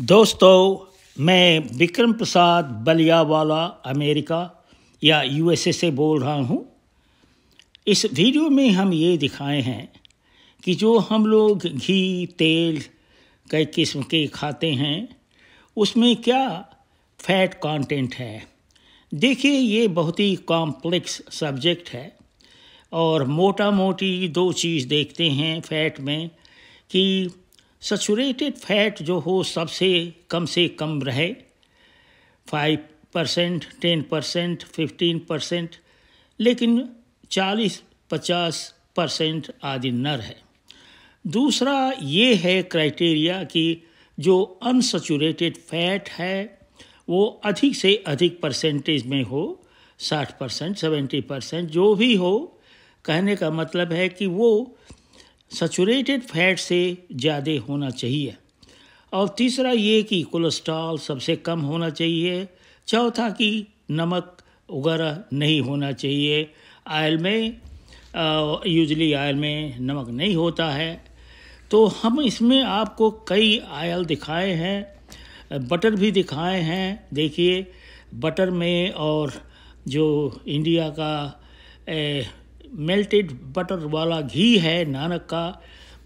दोस्तों मैं विक्रम प्रसाद बलियावाला अमेरिका या यूएसए से बोल रहा हूँ इस वीडियो में हम ये दिखाए हैं कि जो हम लोग घी तेल कई किस्म के खाते हैं उसमें क्या फैट कंटेंट है देखिए ये बहुत ही कॉम्प्लेक्स सब्जेक्ट है और मोटा मोटी दो चीज़ देखते हैं फैट में कि सचुरेटेड फैट जो हो सबसे कम से कम रहे five percent ten percent fifteen percent लेकिन चालीस पचास परसेंट आदि न रहे दूसरा ये है क्राइटेरिया कि जो अनसचुरेटेड फैट है वो अधिक से अधिक परसेंटेज में हो साठ परसेंट सेवेंटी परसेंट जो भी हो कहने का मतलब है कि वो सेचूरेटेड फैट से ज़्यादा होना चाहिए और तीसरा ये कि कोलेस्ट्रॉल सबसे कम होना चाहिए चौथा कि नमक वगैरह नहीं होना चाहिए आयल में यूजली आयल में नमक नहीं होता है तो हम इसमें आपको कई आयल दिखाए हैं बटर भी दिखाए हैं देखिए बटर में और जो इंडिया का ए, मेल्टेड बटर वाला घी है नानक का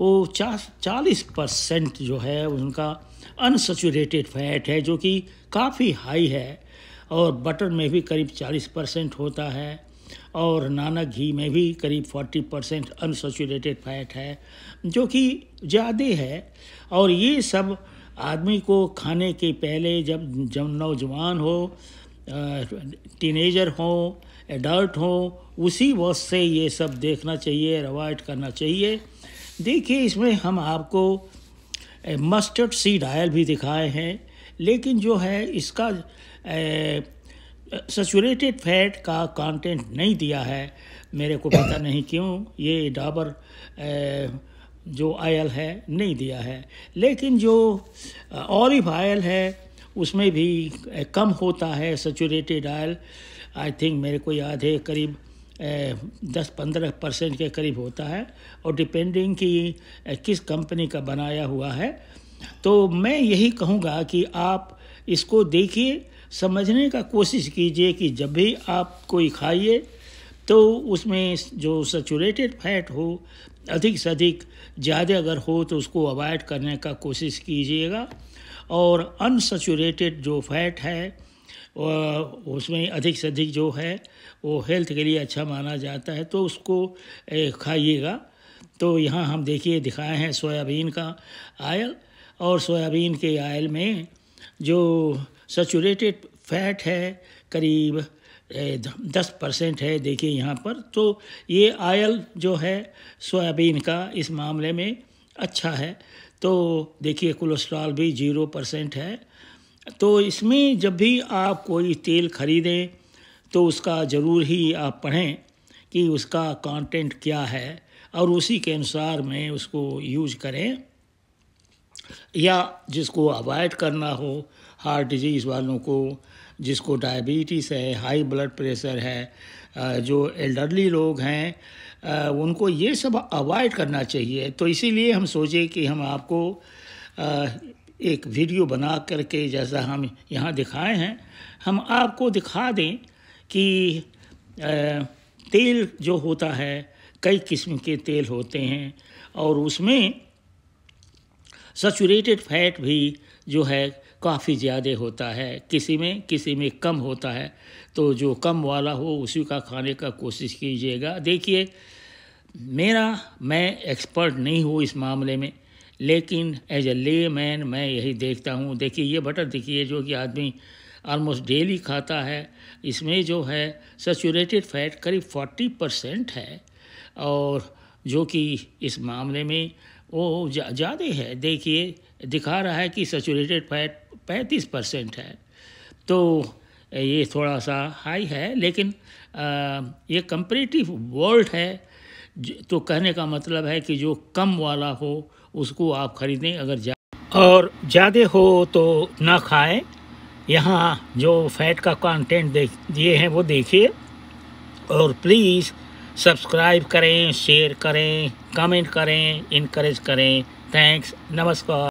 वो चा चालीस परसेंट जो है उनका अनसेचूरेटेड फैट है जो कि काफ़ी हाई है और बटर में भी करीब चालीस परसेंट होता है और नानक घी में भी करीब फोर्टी परसेंट अनसेचूरेटेड फैट है जो कि ज़्यादा है और ये सब आदमी को खाने के पहले जब जब नौजवान हो टीनेजर हो एडल्ट हों उसी वक्त से ये सब देखना चाहिए अवॉइड करना चाहिए देखिए इसमें हम आपको मस्टर्ड सीड आयल भी दिखाए हैं लेकिन जो है इसका सचुरेटेड फैट का कंटेंट नहीं दिया है मेरे को पता नहीं क्यों ये डाबर ए, जो आयल है नहीं दिया है लेकिन जो ऑलिव आयल है उसमें भी कम होता है सचुरेटेड आयल आई थिंक मेरे को याद है करीब दस पंद्रह परसेंट के करीब होता है और डिपेंडिंग कि किस कंपनी का बनाया हुआ है तो मैं यही कहूँगा कि आप इसको देखिए समझने का कोशिश कीजिए कि जब भी आप कोई खाइए तो उसमें जो सचुरेटेड फैट हो अधिक से अधिक ज़्यादा अगर हो तो उसको अवॉइड करने का कोशिश कीजिएगा और अनसचुरेटेड जो फैट है उसमें अधिक से अधिक जो है वो हेल्थ के लिए अच्छा माना जाता है तो उसको खाइएगा तो यहाँ हम देखिए दिखाए हैं सोयाबीन का आयल और सोयाबीन के आयल में जो सेचूरेटेड फैट है करीब दस परसेंट है देखिए यहाँ पर तो ये आयल जो है सोयाबीन का इस मामले में अच्छा है तो देखिए कोलेस्ट्रॉल भी जीरो परसेंट है तो इसमें जब भी आप कोई तेल खरीदें तो उसका ज़रूर ही आप पढ़ें कि उसका कंटेंट क्या है और उसी के अनुसार में उसको यूज करें या जिसको अवॉइड करना हो हार्ट डिजीज़ वालों को जिसको डायबिटीज़ है हाई ब्लड प्रेशर है जो एल्डरली लोग हैं उनको ये सब अवॉइड करना चाहिए तो इसीलिए हम सोचे कि हम आपको एक वीडियो बना करके जैसा हम यहाँ दिखाए हैं हम आपको दिखा दें कि तेल जो होता है कई किस्म के तेल होते हैं और उसमें सेचूरेटेड फैट भी जो है काफ़ी ज़्यादा होता है किसी में किसी में कम होता है तो जो कम वाला हो उसी का खाने का कोशिश कीजिएगा देखिए मेरा मैं एक्सपर्ट नहीं हूँ इस मामले में लेकिन एज ए ले मैन मैं यही देखता हूँ देखिए ये बटर देखिए जो कि आदमी ऑलमोस्ट डेली खाता है इसमें जो है सचूरेटेड फैट करीब फोर्टी परसेंट है और जो कि इस मामले में वो ज़्यादा है देखिए दिखा रहा है कि सचूरेटेड फैट पैंतीस परसेंट है तो ये थोड़ा सा हाई है लेकिन आ, ये कंपरेटिव वर्ल्ड है तो कहने का मतलब है कि जो कम वाला हो उसको आप खरीदें अगर जा और ज़्यादा हो तो ना खाएं यहाँ जो फैट का कंटेंट देख दिए हैं वो देखिए और प्लीज़ सब्सक्राइब करें शेयर करें कमेंट करें इनक्रेज करें थैंक्स नमस्कार